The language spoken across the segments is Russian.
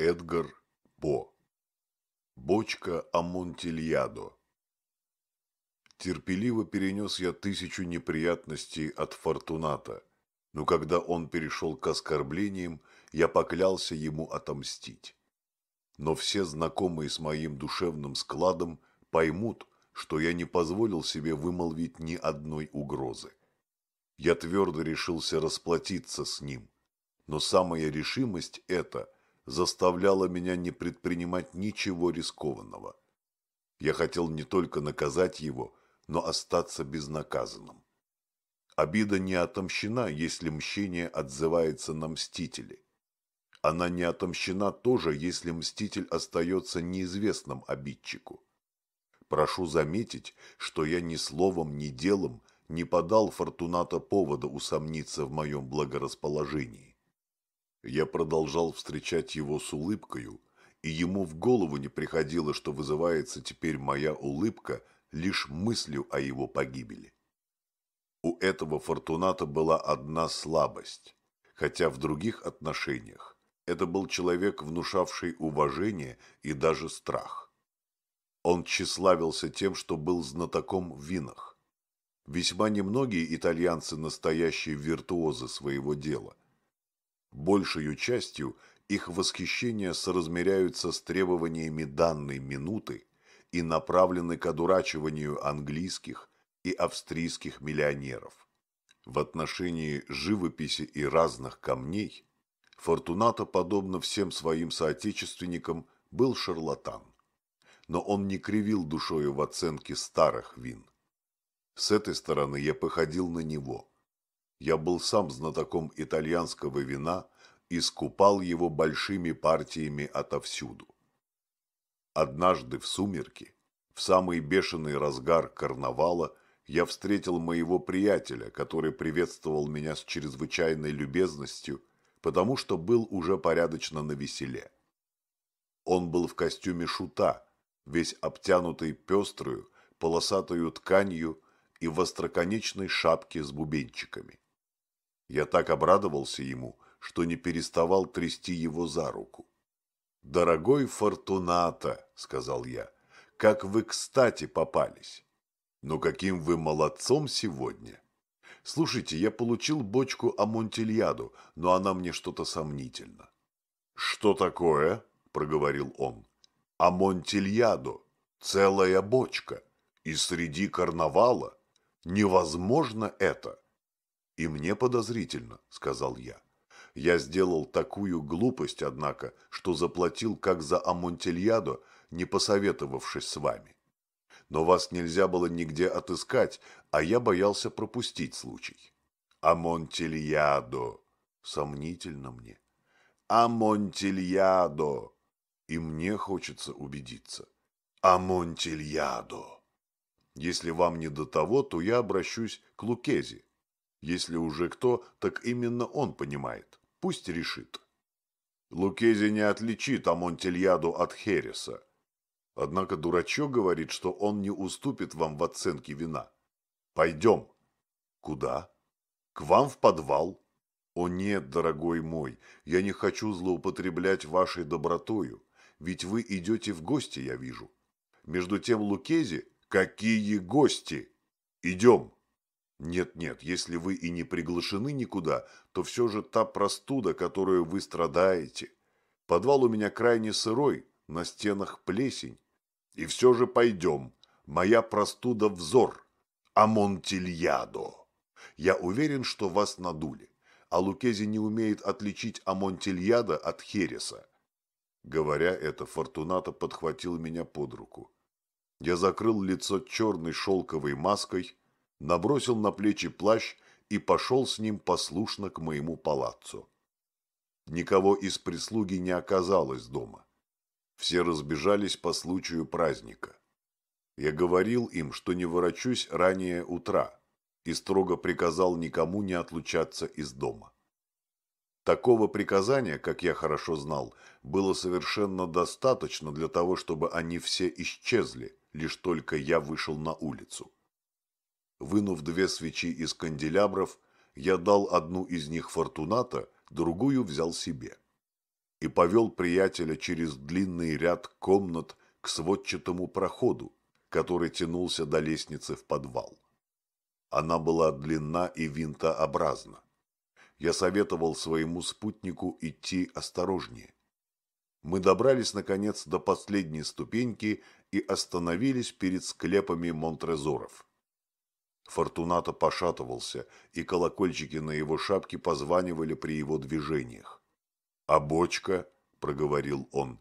Эдгар По. Бочка Амонтильядо. Терпеливо перенес я тысячу неприятностей от Фортуната, но когда он перешел к оскорблениям, я поклялся ему отомстить. Но все знакомые с моим душевным складом поймут, что я не позволил себе вымолвить ни одной угрозы. Я твердо решился расплатиться с ним, но самая решимость эта – заставляло меня не предпринимать ничего рискованного. Я хотел не только наказать его, но остаться безнаказанным. Обида не отомщена, если мщение отзывается на мстители. Она не отомщена тоже, если мститель остается неизвестным обидчику. Прошу заметить, что я ни словом, ни делом не подал Фортуната повода усомниться в моем благорасположении. Я продолжал встречать его с улыбкою, и ему в голову не приходило, что вызывается теперь моя улыбка лишь мыслью о его погибели. У этого Фортуната была одна слабость, хотя в других отношениях это был человек, внушавший уважение и даже страх. Он тщеславился тем, что был знатоком в винах. Весьма немногие итальянцы – настоящие виртуозы своего дела, Большую частью их восхищения соразмеряются с требованиями данной минуты и направлены к одурачиванию английских и австрийских миллионеров. В отношении живописи и разных камней Фортунато, подобно всем своим соотечественникам, был шарлатан. Но он не кривил душою в оценке старых вин. С этой стороны я походил на него – я был сам знатоком итальянского вина и скупал его большими партиями отовсюду. Однажды в сумерки, в самый бешеный разгар карнавала, я встретил моего приятеля, который приветствовал меня с чрезвычайной любезностью, потому что был уже порядочно навеселе. Он был в костюме шута, весь обтянутый пеструю, полосатую тканью и в остроконечной шапке с бубенчиками. Я так обрадовался ему, что не переставал трясти его за руку. «Дорогой Фортуната», — сказал я, — «как вы кстати попались! Но каким вы молодцом сегодня!» «Слушайте, я получил бочку Амонтильяду, но она мне что-то сомнительно». «Что такое?» — проговорил он. Амонтильяду, Целая бочка! И среди карнавала! Невозможно это!» «И мне подозрительно», – сказал я. «Я сделал такую глупость, однако, что заплатил как за Амонтильядо, не посоветовавшись с вами. Но вас нельзя было нигде отыскать, а я боялся пропустить случай». «Амонтильядо!» Сомнительно мне. «Амонтильядо!» И мне хочется убедиться. «Амонтильядо!» Если вам не до того, то я обращусь к Лукези. Если уже кто, так именно он понимает. Пусть решит. Лукези не отличит Амонтильяду от Хереса. Однако дурачок говорит, что он не уступит вам в оценке вина. Пойдем. Куда? К вам в подвал. О нет, дорогой мой, я не хочу злоупотреблять вашей добротою, ведь вы идете в гости, я вижу. Между тем Лукези... Какие гости? Идем. Нет-нет, если вы и не приглашены никуда, то все же та простуда, которую вы страдаете. Подвал у меня крайне сырой, на стенах плесень. И все же пойдем. Моя простуда – взор. Амонтильядо. Я уверен, что вас надули. А Лукези не умеет отличить амонтильядо от Хереса. Говоря это, Фортуната подхватил меня под руку. Я закрыл лицо черной шелковой маской набросил на плечи плащ и пошел с ним послушно к моему палаццу. Никого из прислуги не оказалось дома. Все разбежались по случаю праздника. Я говорил им, что не ворочусь ранее утра, и строго приказал никому не отлучаться из дома. Такого приказания, как я хорошо знал, было совершенно достаточно для того, чтобы они все исчезли, лишь только я вышел на улицу. Вынув две свечи из канделябров, я дал одну из них Фортуната, другую взял себе. И повел приятеля через длинный ряд комнат к сводчатому проходу, который тянулся до лестницы в подвал. Она была длинна и винтообразна. Я советовал своему спутнику идти осторожнее. Мы добрались, наконец, до последней ступеньки и остановились перед склепами Монтрезоров. Фортунато пошатывался, и колокольчики на его шапке позванивали при его движениях. «А бочка?» – проговорил он.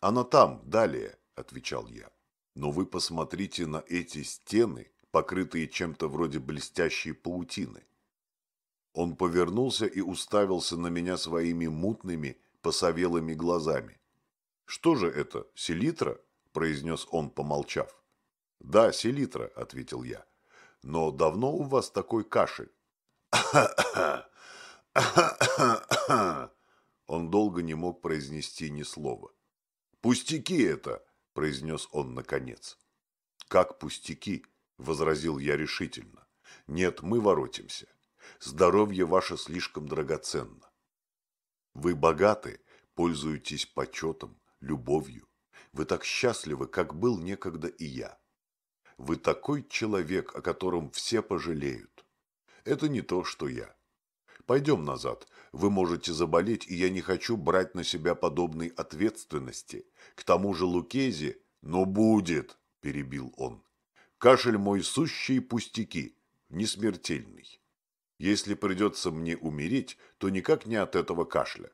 «Она там, далее», – отвечал я. «Но вы посмотрите на эти стены, покрытые чем-то вроде блестящей паутины». Он повернулся и уставился на меня своими мутными, посовелыми глазами. «Что же это, селитра?» – произнес он, помолчав. «Да, селитра», – ответил я но давно у вас такой кашель?» Он долго не мог произнести ни слова. «Пустяки это!» – произнес он наконец. «Как пустяки?» – возразил я решительно. «Нет, мы воротимся. Здоровье ваше слишком драгоценно. Вы богаты, пользуетесь почетом, любовью. Вы так счастливы, как был некогда и я. Вы такой человек, о котором все пожалеют. Это не то, что я. Пойдем назад. Вы можете заболеть, и я не хочу брать на себя подобной ответственности. К тому же Лукези... Но будет, перебил он. Кашель мой сущий пустяки, не смертельный. Если придется мне умереть, то никак не от этого кашля.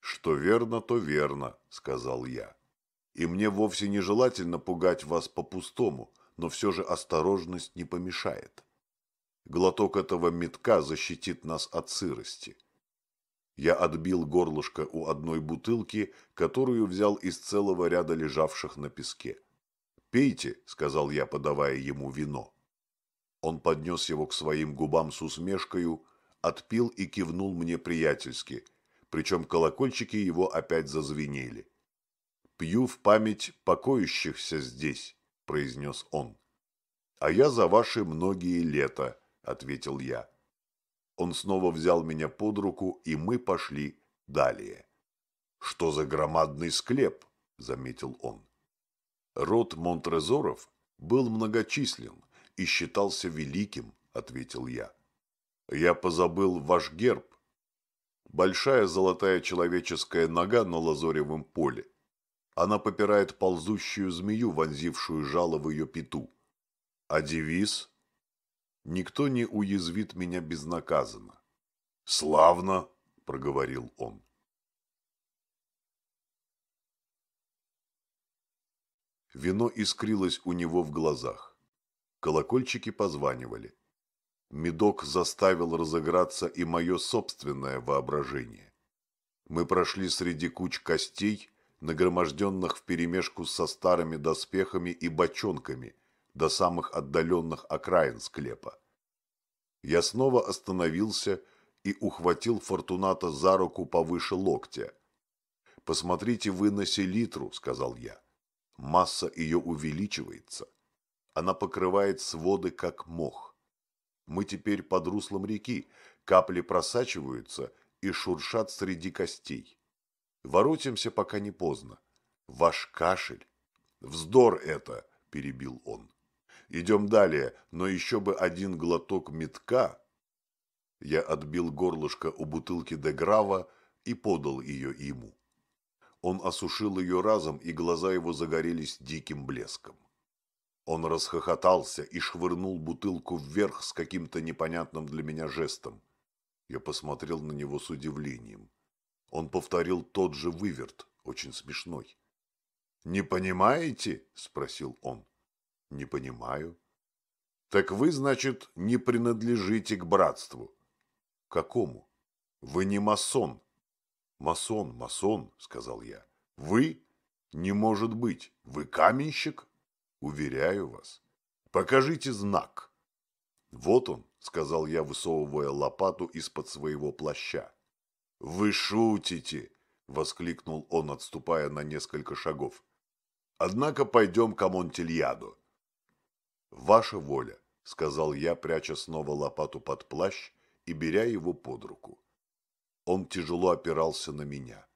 Что верно, то верно, сказал я. И мне вовсе нежелательно пугать вас по-пустому, но все же осторожность не помешает. Глоток этого метка защитит нас от сырости. Я отбил горлышко у одной бутылки, которую взял из целого ряда лежавших на песке. «Пейте», — сказал я, подавая ему вино. Он поднес его к своим губам с усмешкою, отпил и кивнул мне приятельски, причем колокольчики его опять зазвенели. «Пью в память покоящихся здесь», – произнес он. «А я за ваши многие лета», – ответил я. Он снова взял меня под руку, и мы пошли далее. «Что за громадный склеп?» – заметил он. «Род Монтрезоров был многочислен и считался великим», – ответил я. «Я позабыл ваш герб. Большая золотая человеческая нога на лазоревом поле. Она попирает ползущую змею, вонзившую жало в ее пету. А девиз? «Никто не уязвит меня безнаказанно». «Славно!» – проговорил он. Вино искрилось у него в глазах. Колокольчики позванивали. Медок заставил разыграться и мое собственное воображение. Мы прошли среди куч костей, нагроможденных вперемешку со старыми доспехами и бочонками до самых отдаленных окраин склепа. Я снова остановился и ухватил Фортуната за руку повыше локтя. «Посмотрите вы на селитру», — сказал я. «Масса ее увеличивается. Она покрывает своды, как мох. Мы теперь под руслом реки, капли просачиваются и шуршат среди костей. Воротимся, пока не поздно. Ваш кашель. Вздор это, перебил он. Идем далее, но еще бы один глоток метка. Я отбил горлышко у бутылки де Грава и подал ее ему. Он осушил ее разом, и глаза его загорелись диким блеском. Он расхохотался и швырнул бутылку вверх с каким-то непонятным для меня жестом. Я посмотрел на него с удивлением. Он повторил тот же выверт, очень смешной. «Не понимаете?» – спросил он. «Не понимаю». «Так вы, значит, не принадлежите к братству?» «Какому?» «Вы не масон». «Масон, масон», – сказал я. «Вы? Не может быть. Вы каменщик?» «Уверяю вас. Покажите знак». «Вот он», – сказал я, высовывая лопату из-под своего плаща. «Вы шутите!» – воскликнул он, отступая на несколько шагов. «Однако пойдем к Амонтильяду». «Ваша воля», – сказал я, пряча снова лопату под плащ и беря его под руку. Он тяжело опирался на меня.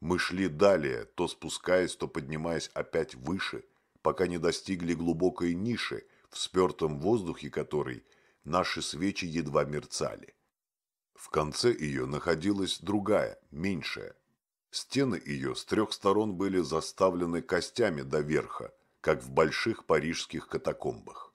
Мы шли далее, то спускаясь, то поднимаясь опять выше, пока не достигли глубокой ниши, в спертом воздухе которой наши свечи едва мерцали. В конце ее находилась другая, меньшая. Стены ее с трех сторон были заставлены костями до верха, как в больших парижских катакомбах.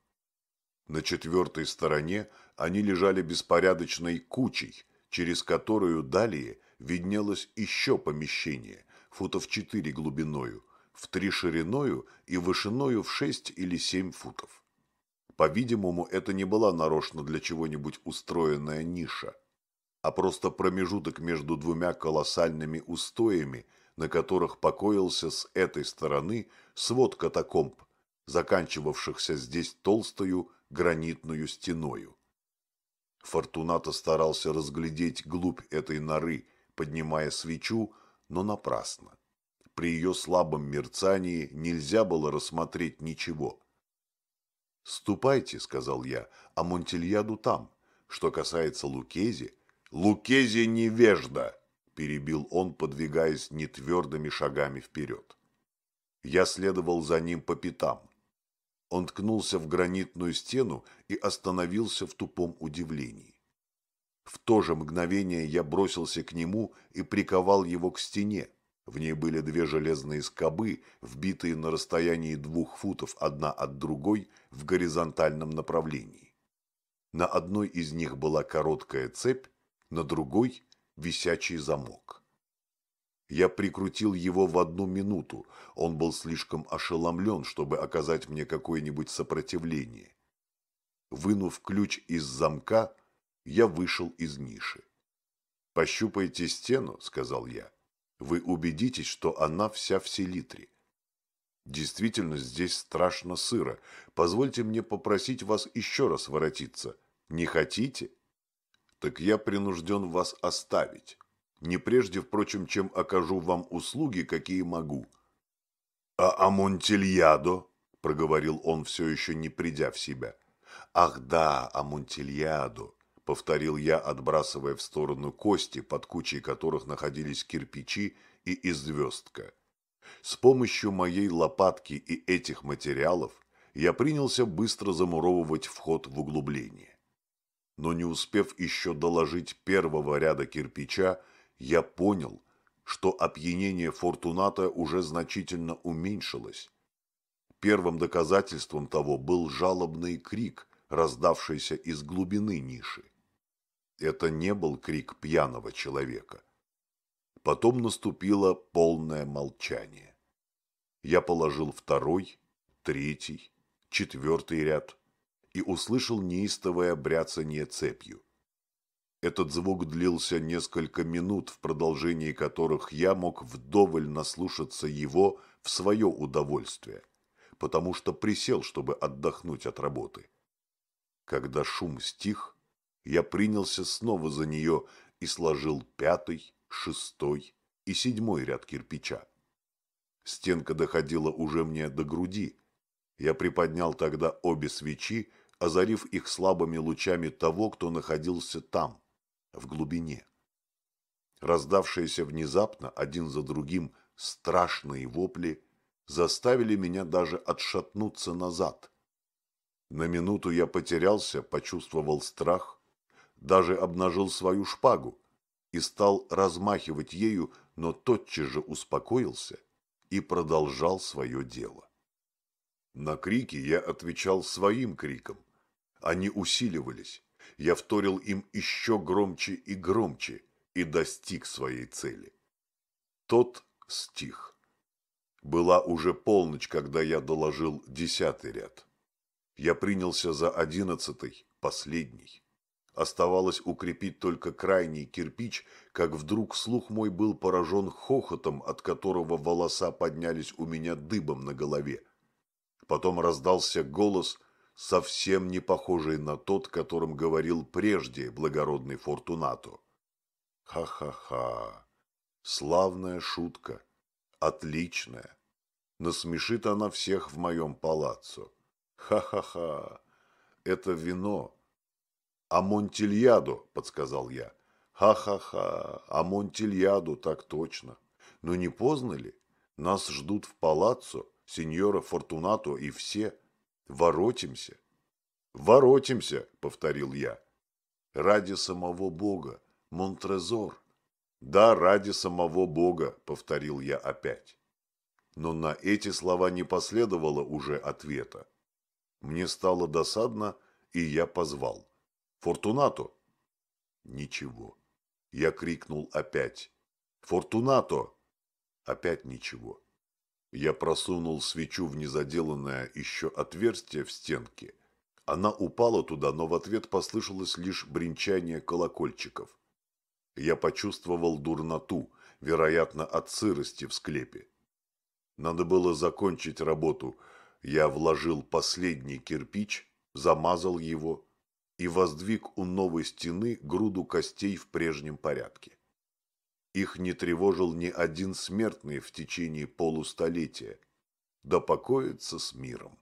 На четвертой стороне они лежали беспорядочной кучей, через которую далее виднелось еще помещение, футов четыре глубиною, в три шириною и вышиною в шесть или семь футов. По-видимому, это не была нарочно для чего-нибудь устроенная ниша – а просто промежуток между двумя колоссальными устоями, на которых покоился с этой стороны свод катакомб, заканчивавшихся здесь толстою гранитную стеною. Фортуната старался разглядеть глубь этой норы, поднимая свечу, но напрасно. При ее слабом мерцании нельзя было рассмотреть ничего. «Ступайте», — сказал я, — «а Монтильяду там. Что касается Лукези, Лукези невежда!» – перебил он, подвигаясь нетвердыми шагами вперед. Я следовал за ним по пятам. Он ткнулся в гранитную стену и остановился в тупом удивлении. В то же мгновение я бросился к нему и приковал его к стене. В ней были две железные скобы, вбитые на расстоянии двух футов одна от другой в горизонтальном направлении. На одной из них была короткая цепь, на другой – висячий замок. Я прикрутил его в одну минуту, он был слишком ошеломлен, чтобы оказать мне какое-нибудь сопротивление. Вынув ключ из замка, я вышел из ниши. «Пощупайте стену», — сказал я. «Вы убедитесь, что она вся в селитре. Действительно, здесь страшно сыро. Позвольте мне попросить вас еще раз воротиться. Не хотите?» так я принужден вас оставить. Не прежде, впрочем, чем окажу вам услуги, какие могу». «А Амонтильядо?» – проговорил он, все еще не придя в себя. «Ах да, Амонтильядо!» – повторил я, отбрасывая в сторону кости, под кучей которых находились кирпичи и известка. С помощью моей лопатки и этих материалов я принялся быстро замуровывать вход в углубление но не успев еще доложить первого ряда кирпича, я понял, что опьянение Фортуната уже значительно уменьшилось. Первым доказательством того был жалобный крик, раздавшийся из глубины ниши. Это не был крик пьяного человека. Потом наступило полное молчание. Я положил второй, третий, четвертый ряд – и услышал неистовое бряцание цепью. Этот звук длился несколько минут, в продолжении которых я мог вдоволь наслушаться его в свое удовольствие, потому что присел, чтобы отдохнуть от работы. Когда шум стих, я принялся снова за нее и сложил пятый, шестой и седьмой ряд кирпича. Стенка доходила уже мне до груди. Я приподнял тогда обе свечи озарив их слабыми лучами того, кто находился там, в глубине. Раздавшиеся внезапно один за другим страшные вопли заставили меня даже отшатнуться назад. На минуту я потерялся, почувствовал страх, даже обнажил свою шпагу и стал размахивать ею, но тотчас же успокоился и продолжал свое дело. На крики я отвечал своим криком – они усиливались. Я вторил им еще громче и громче и достиг своей цели. Тот стих. Была уже полночь, когда я доложил десятый ряд. Я принялся за одиннадцатый, последний. Оставалось укрепить только крайний кирпич, как вдруг слух мой был поражен хохотом, от которого волоса поднялись у меня дыбом на голове. Потом раздался голос – совсем не похожий на тот, которым говорил прежде благородный Фортунато. Ха-ха-ха. Славная шутка. Отличная. Насмешит она всех в моем палаццо. Ха-ха-ха. Это вино. А Амонтильядо, подсказал я. Ха-ха-ха. А Амонтильядо, так точно. Но не поздно ли? Нас ждут в палаццо, сеньора Фортунато и все – Воротимся. Воротимся, повторил я. Ради самого Бога, Монтрезор. Да, ради самого Бога, повторил я опять. Но на эти слова не последовало уже ответа. Мне стало досадно, и я позвал. «Фортунато!» Ничего. Я крикнул опять. «Фортунато!» Опять ничего. Я просунул свечу в незаделанное еще отверстие в стенке. Она упала туда, но в ответ послышалось лишь бренчание колокольчиков. Я почувствовал дурноту, вероятно, от сырости в склепе. Надо было закончить работу. Я вложил последний кирпич, замазал его и воздвиг у новой стены груду костей в прежнем порядке. Их не тревожил ни один смертный в течение полустолетия. Да покоится с миром.